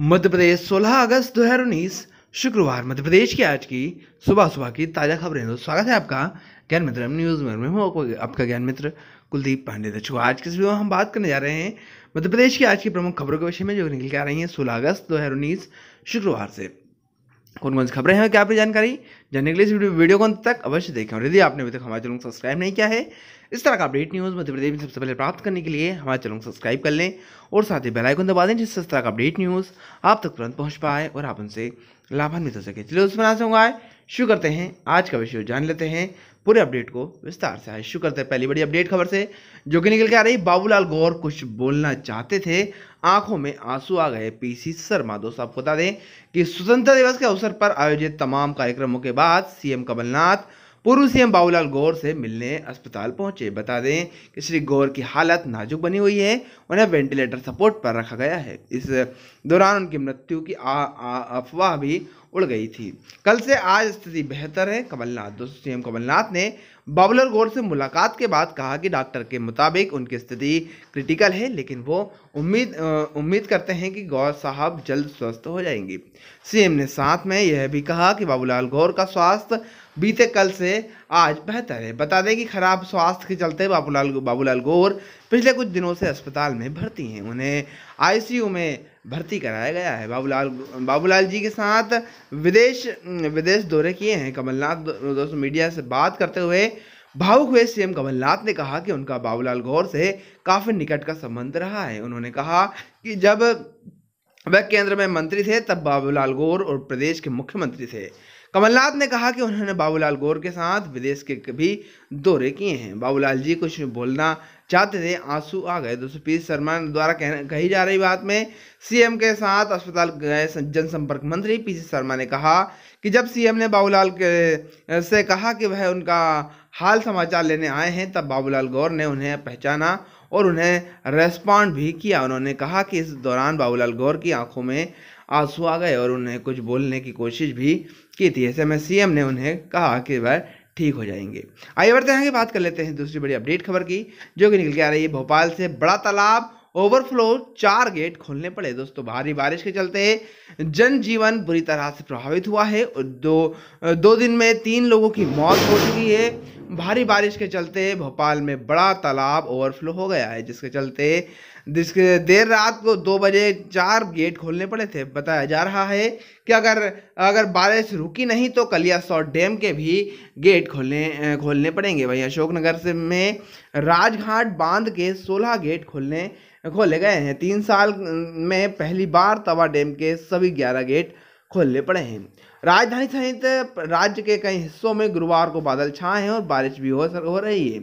मध्य प्रदेश 16 अगस्त 2019 शुक्रवार मध्य प्रदेश की आज की सुबह सुबह की ताज़ा खबरें स्वागत है आपका ज्ञान मित्र न्यूज़ में हूँ आपका ज्ञान मित्र कुलदीप पांडे दर्शक आज के वीडियो में हम बात करने जा रहे हैं मध्य प्रदेश की आज की प्रमुख खबरों के विषय में जो निकल के आ रही हैं सोलह अगस्त दो शुक्रवार से कौन कौन सी खबरें हैं क्या आपकी जानकारी जानने के लिए इस वीडियो को अंत तक अवश्य देखें और यदि आपने अभी तक हमारे चैनल को सब्सक्राइब नहीं किया है इस तरह का अपडेट न्यूज़ मध्य प्रदेश में सबसे पहले प्राप्त करने के लिए हमारे चैनल को सब्सक्राइब कर लें और साथ ही बेलाइकन दबा दें जिससे इस तरह का अपडेट न्यूज़ आप तक तुरंत पहुँच पाए और आप उनसे लाभान्वित हो सके चलिए उसमें ना शुरू करते हैं आज का विषय जान लेते हैं पूरे अपडेट को विस्तार से आज शुरू करते हैं पहली बड़ी अपडेट खबर से जो कि निकल के आ रही बाबूलाल गौर कुछ बोलना चाहते थे आंखों में आंसू आ गए पीसी शर्मा दोस्तों आपको बता दें कि स्वतंत्रता दिवस के अवसर पर आयोजित तमाम कार्यक्रमों के बाद सीएम कमलनाथ पूर्व सीएम बाबूलाल गौर से मिलने अस्पताल पहुंचे बता दें कि श्री गौर की हालत नाजुक बनी हुई है उन्हें वेंटिलेटर सपोर्ट पर रखा गया है इस दौरान उनकी मृत्यु की अफवाह भी उड़ गई थी कल से आज स्थिति बेहतर है कमलनाथ दोस्तों सीएम कमलनाथ ने बाबूलाल गौर से मुलाकात के बाद कहा कि डॉक्टर के मुताबिक उनकी स्थिति क्रिटिकल है लेकिन वो उम्मीद उम्मीद करते हैं कि गौर साहब जल्द स्वस्थ हो जाएंगे सीएम ने साथ में यह भी कहा कि बाबूलाल गौर का स्वास्थ्य बीते कल से आज बेहतर है बता दें कि खराब स्वास्थ्य के चलते बाबूलाल बाबूलाल गौर पिछले कुछ दिनों से अस्पताल में भर्ती हैं उन्हें आईसीयू में भर्ती कराया गया है बाबूलाल बाबूलाल जी के साथ विदेश विदेश दौरे किए हैं कमलनाथ दोस्तों मीडिया से बात करते हुए भावुक हुए सीएम कमलनाथ ने कहा कि उनका बाबूलाल गौर से काफ़ी निकट का संबंध रहा है उन्होंने कहा कि जब वह केंद्र में मंत्री थे तब बाबूलाल गौर और प्रदेश के मुख्यमंत्री थे कमलनाथ ने कहा कि उन्होंने बाबूलाल गौर के साथ विदेश के भी दौरे किए हैं बाबूलाल जी कुछ बोलना चाहते थे आंसू आ गए दोस्तों पी शर्मा द्वारा कह कही जा रही बात में सीएम के साथ अस्पताल गए जनसंपर्क मंत्री पी शर्मा ने कहा कि जब सीएम ने बाबूलाल से कहा कि वह उनका हाल समाचार लेने आए हैं तब बाबूलाल गौर ने उन्हें पहचाना और उन्हें रेस्पॉन्ड भी किया उन्होंने कहा कि इस दौरान बाबूलाल गौर की आंखों में आंसू आ गए और उन्हें कुछ बोलने की कोशिश भी की थी ऐसे में सीएम ने उन्हें कहा कि वह ठीक हो जाएंगे आइए बढ़ते हैं बात कर लेते हैं दूसरी बड़ी अपडेट खबर की जो कि निकल के आ रही है भोपाल से बड़ा तालाब ओवरफ्लो चार गेट खोलने पड़े दोस्तों भारी बारिश के चलते जनजीवन बुरी तरह से प्रभावित हुआ है दो दो दिन में तीन लोगों की मौत हो चुकी है भारी बारिश के चलते भोपाल में बड़ा तालाब ओवरफ्लो हो गया है जिसके चलते जिसके देर रात को दो बजे चार गेट खोलने पड़े थे बताया जा रहा है कि अगर अगर बारिश रुकी नहीं तो कलियासौट डैम के भी गेट खोलने खोलने पड़ेंगे वहीं अशोकनगर से में राजघाट बांध के सोलह गेट खोलने खोले गए हैं तीन साल में पहली बार तवा डैम के सभी ग्यारह गेट खोलने पड़े हैं राजधानी सहित राज्य के कई हिस्सों में गुरुवार को बादल छाए हैं और बारिश भी हो रही है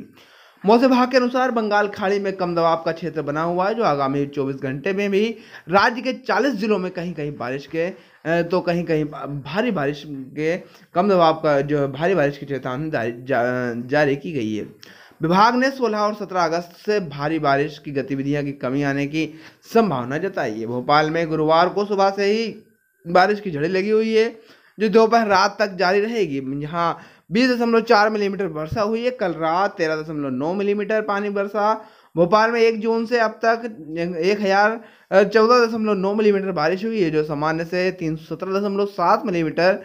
मौसम विभाग के अनुसार बंगाल खाड़ी में कम दबाव का क्षेत्र बना हुआ है जो आगामी 24 घंटे में भी राज्य के 40 जिलों में कहीं कहीं बारिश के तो कहीं कहीं भारी बारिश के कम दबाव का जो भारी बारिश की चेतावनी जारी की गई है विभाग ने 16 और 17 अगस्त से भारी बारिश की गतिविधियां की कमी आने की संभावना जताई है भोपाल में गुरुवार को सुबह से ही बारिश की झड़ी लगी हुई है जो दोपहर रात तक जारी रहेगी यहाँ बीस दशमलव चार मिलीमीटर वर्षा हुई है कल रात तेरह दशमलव नौ मिलीमीटर पानी बरसा भोपाल में एक जून से अब तक एक हज़ार चौदह दशमलव नौ मिलीमीटर बारिश हुई है जो सामान्य से तीन सौ सत्रह दशमलव सात मिलीमीटर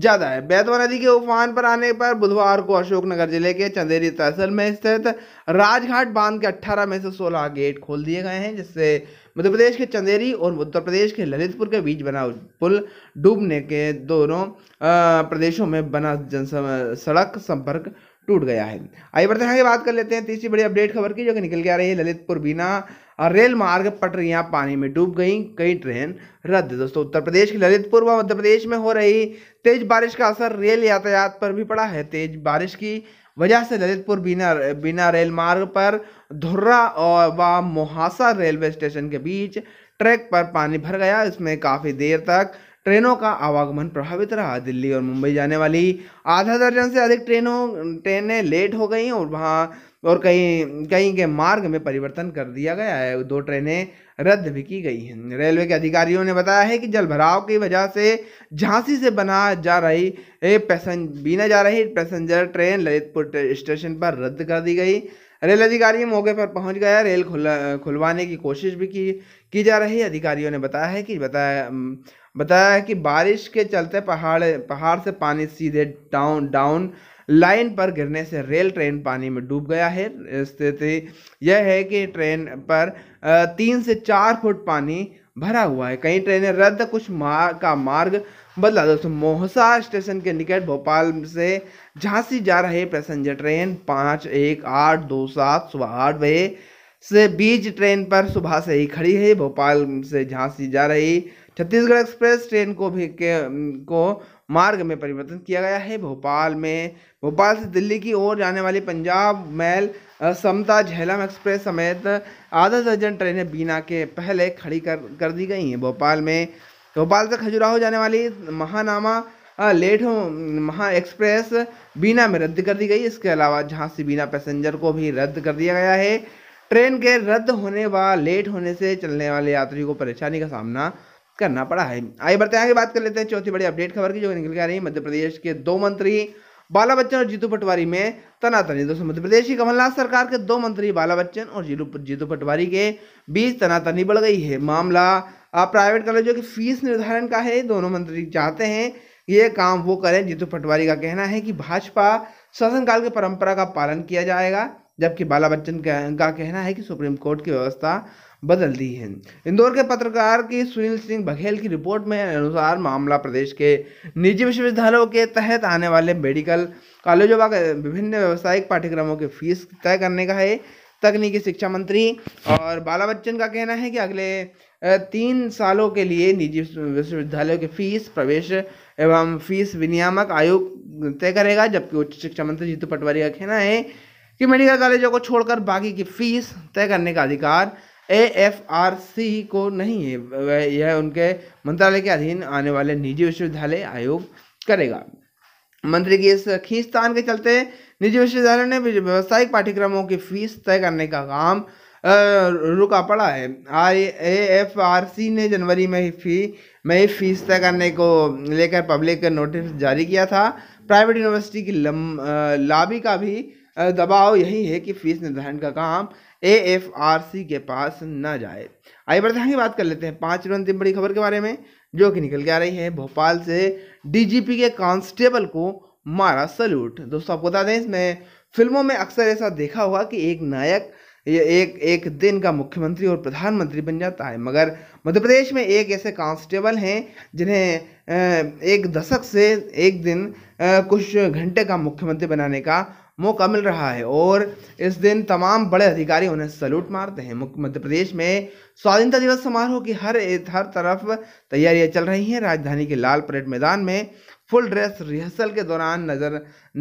ज़्यादा है बैतवा नदी के उफान पर आने पर बुधवार को अशोकनगर जिले के चंदेरी तहसील में स्थित राजघाट बांध के 18 में से 16 गेट खोल दिए गए हैं जिससे मध्य प्रदेश के चंदेरी और उत्तर प्रदेश के ललितपुर के बीच बना पुल डूबने के दोनों प्रदेशों में बना जन सड़क संपर्क टूट गया है आइए बढ़ते हैं बात कर लेते हैं तीसरी बड़ी अपडेट खबर की जो कि निकल के आ रही है ललितपुर बिना रेल मार्ग पटरियां पानी में डूब गई कई ट्रेन रद्द दोस्तों उत्तर प्रदेश के ललितपुर व मध्य प्रदेश में हो रही तेज बारिश का असर रेल यातायात पर भी पड़ा है तेज बारिश की वजह से ललितपुर बिना बिना रेल मार्ग पर धुर्रा और व मोहासा रेलवे स्टेशन के बीच ट्रैक पर पानी भर गया इसमें काफ़ी देर तक ट्रेनों का आवागमन प्रभावित रहा दिल्ली और मुंबई जाने वाली आधा दर्जन से अधिक ट्रेनों ट्रेनें लेट हो गई और वहाँ और कहीं कहीं के मार्ग में परिवर्तन कर दिया गया है दो ट्रेनें रद्द भी की गई हैं रेलवे के अधिकारियों ने बताया है कि जलभराव की वजह से झांसी से बना जा रही पैसें बीना जा रही पैसेंजर ट्रेन ललितपुर स्टेशन पर रद्द कर दी गई रेल अधिकारी मौके पर पहुंच गया रेल खुल खुलवाने की कोशिश भी की की जा रही अधिकारियों ने बताया है कि बताया बताया कि बारिश के चलते पहाड़ पहाड़ से पानी सीधे डाउन डाउन लाइन पर गिरने से रेल ट्रेन पानी में डूब गया है स्थिति यह है कि ट्रेन पर तीन से चार फुट पानी भरा हुआ है कई ट्रेनें रद्द कुछ मार्ग का मार्ग बदला दोस्तों मोहसा स्टेशन के निकट भोपाल से झांसी जा रही पैसेंजर ट्रेन पाँच एक आठ दो सात सुबह आठ बजे से बीच ट्रेन पर सुबह से ही खड़ी है भोपाल से झांसी जा रही छत्तीसगढ़ एक्सप्रेस ट्रेन को भी के को मार्ग में परिवर्तन किया गया है भोपाल में भोपाल से दिल्ली की ओर जाने वाली पंजाब मेल समता झेलम एक्सप्रेस समेत आधा दर्जन ट्रेनें बिना के पहले खड़ी कर कर दी गई हैं भोपाल में भोपाल से खजुराहो जाने वाली महानामा लेट हो महा एक्सप्रेस बीना में रद्द कर दी गई इसके अलावा झांसी बीना पैसेंजर को भी रद्द कर दिया गया है ट्रेन के रद्द होने व लेट होने से चलने वाले यात्रियों को परेशानी का सामना करना पड़ा है आइए बढ़ते आगे बात कर लेते हैं चौथी बड़ी अपडेट खबर की जो निकल के आ रही है मध्य प्रदेश के दो मंत्री बाला बच्चन और जीतू पटवारी में तनातनी दोस्तों मध्य प्रदेश की कमलनाथ सरकार के दो मंत्री बाला बच्चन और जीतू पटवारी के बीच तनातनी बढ़ गई है मामला प्राइवेट कॉलेजों की फीस निर्धारण का है दोनों मंत्री चाहते हैं ये काम वो करें जीतू पटवारी का कहना है कि भाजपा शासनकाल की परंपरा का पालन किया जाएगा जबकि बाला बच्चन का कहना है कि सुप्रीम कोर्ट की व्यवस्था बदल दी है इंदौर के पत्रकार की सुनील सिंह बघेल की रिपोर्ट में अनुसार मामला प्रदेश के निजी विश्वविद्यालयों के तहत आने वाले मेडिकल कॉलेजों व विभिन्न व्यावसायिक पाठ्यक्रमों की फीस तय करने का है तकनीकी शिक्षा मंत्री और बाला बच्चन का कहना है कि अगले तीन सालों के लिए निजी विश्वविद्यालयों की फीस प्रवेश एवं फीस विनियामक आयोग तय करेगा जबकि उच्च शिक्षा मंत्री जीतू पटवारी का कहना है कि मेडिकल कॉलेजों को छोड़कर बाकी की फीस तय करने का अधिकार एएफआरसी को नहीं है यह उनके मंत्रालय के अधीन आने वाले निजी विश्वविद्यालय आयोग करेगा मंत्री की इस खींचतान के चलते निजी विश्वविद्यालयों ने व्यावसायिक पाठ्यक्रमों की फीस तय करने का काम रुका पड़ा है आई एफ आर सी ने जनवरी में ही फी में ही फीस तय करने को लेकर पब्लिक नोटिस जारी किया था प्राइवेट यूनिवर्सिटी की लाबी का भी दबाव यही है कि फीस निर्धारण का काम ए एफ आर सी के पास न जाए आइए बढ़ते हैं बात कर लेते हैं पाँच और अंतिम बड़ी खबर के बारे में जो कि निकल के आ रही है भोपाल से डीजीपी के कांस्टेबल को मारा सल्यूट दोस्तों आपको बता दें इसमें फिल्मों में अक्सर ऐसा देखा होगा कि एक नायक एक एक दिन का मुख्यमंत्री और प्रधानमंत्री बन जाता है मगर मध्य प्रदेश में एक ऐसे कांस्टेबल हैं जिन्हें एक दशक से एक दिन कुछ घंटे का मुख्यमंत्री बनाने का मौका मिल रहा है और इस दिन तमाम बड़े अधिकारी उन्हें सल्यूट मारते हैं मध्य प्रदेश में स्वाधीनता दिवस समारोह की हर हर तरफ तैयारियां चल रही हैं राजधानी के लाल परेड मैदान में फुल ड्रेस रिहर्सल के दौरान नजर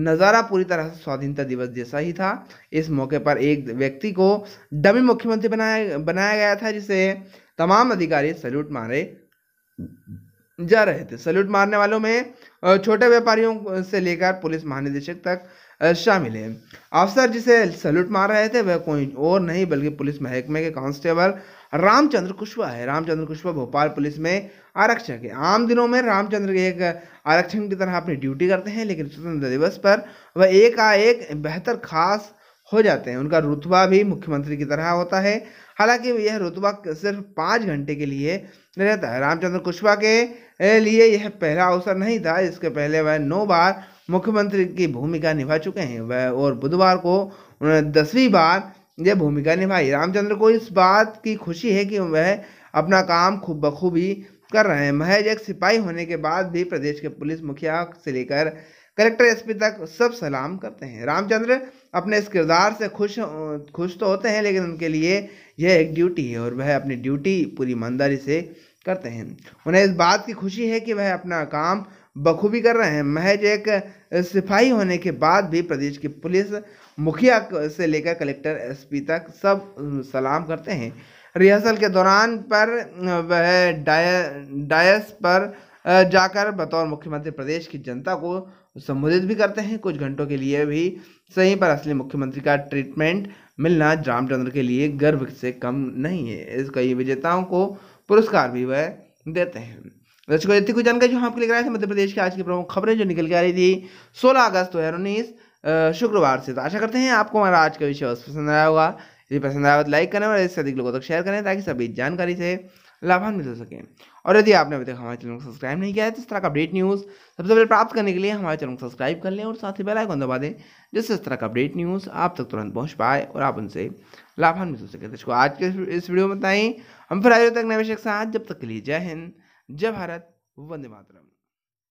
नज़ारा पूरी तरह से स्वाधीनता दिवस जैसा ही था इस मौके पर एक व्यक्ति को डमी मुख्यमंत्री बनाया बनाया गया था जिसे तमाम अधिकारी सल्यूट मारे जा रहे थे सल्यूट मारने वालों में छोटे व्यापारियों से लेकर पुलिस महानिदेशक तक शामिल है अफसर जिसे सल्यूट मार रहे थे वह कोई और नहीं बल्कि पुलिस महकमे के कांस्टेबल रामचंद्र कुशवा है रामचंद्र कुशवा भोपाल पुलिस में आरक्षक है आम दिनों में रामचंद्र एक आरक्षण की तरह अपनी ड्यूटी करते हैं लेकिन स्वतंत्रता दिवस पर वह एक एक बेहतर खास हो जाते हैं उनका रुतबा भी मुख्यमंत्री की तरह होता है हालांकि यह रुतबा सिर्फ पाँच घंटे के लिए रहता है रामचंद्र कुशवा के लिए यह पहला अवसर नहीं था इसके पहले वह नौ बार मुख्यमंत्री की भूमिका निभा चुके हैं वह और बुधवार को उन्होंने दसवीं बार यह भूमिका निभाई रामचंद्र को इस बात की खुशी है कि वह अपना काम खूब बखूबी कर रहे हैं महज एक सिपाही होने के बाद भी प्रदेश के पुलिस मुखिया से लेकर कलेक्टर एसपी तक सब सलाम करते हैं रामचंद्र अपने इस किरदार से खुश खुश तो होते हैं लेकिन उनके लिए यह एक ड्यूटी है और वह अपनी ड्यूटी पूरी ईमानदारी से करते हैं उन्हें इस बात की खुशी है कि वह अपना काम बखूबी कर रहे हैं महज एक सिपाही होने के बाद भी प्रदेश की पुलिस मुखिया से लेकर कलेक्टर एसपी तक सब सलाम करते हैं रिहर्सल के दौरान पर वह डायस पर जाकर बतौर मुख्यमंत्री प्रदेश की जनता को संबोधित भी करते हैं कुछ घंटों के लिए भी सही पर असली मुख्यमंत्री का ट्रीटमेंट मिलना रामचंद्र के लिए गर्व से कम नहीं है इस कई विजेताओं को पुरस्कार भी वह देते हैं दर्शकों इतनी कुछ जानकारी जो हम आपके लिए कराए थे मध्य प्रदेश की आज की प्रमुख खबरें जो निकल के आ रही थी 16 अगस्त दो हज़ार उन्नीस शुक्रवार से तो आशा करते हैं आपको हमारा आज का विषय पसंद आया होगा यदि पसंद आया तो लाइक करें और इससे अधिक लोगों तक शेयर करें ताकि सभी जानकारी से लाभान्वित हो सकें और यदि आपने अभी तक हमारे चैनल को सब्सक्राइब नहीं किया है तो इस तरह का अपडेट न्यूज़ सबसे पहले प्राप्त करने के लिए हमारे चैनल को सब्सक्राइब कर लें और साथ ही बेल आइकन दबा दें जिससे इस तरह का अपडेट न्यूज़ आप तक तुरंत पहुंच पाए और आप उनसे लाभान्वित हो सके दर्शकों तो आज के इस वीडियो में बताएं हम फिर आए तक नए विषय के साथ जब तक के लिए जय हिंद जय भारत वंदे मातरम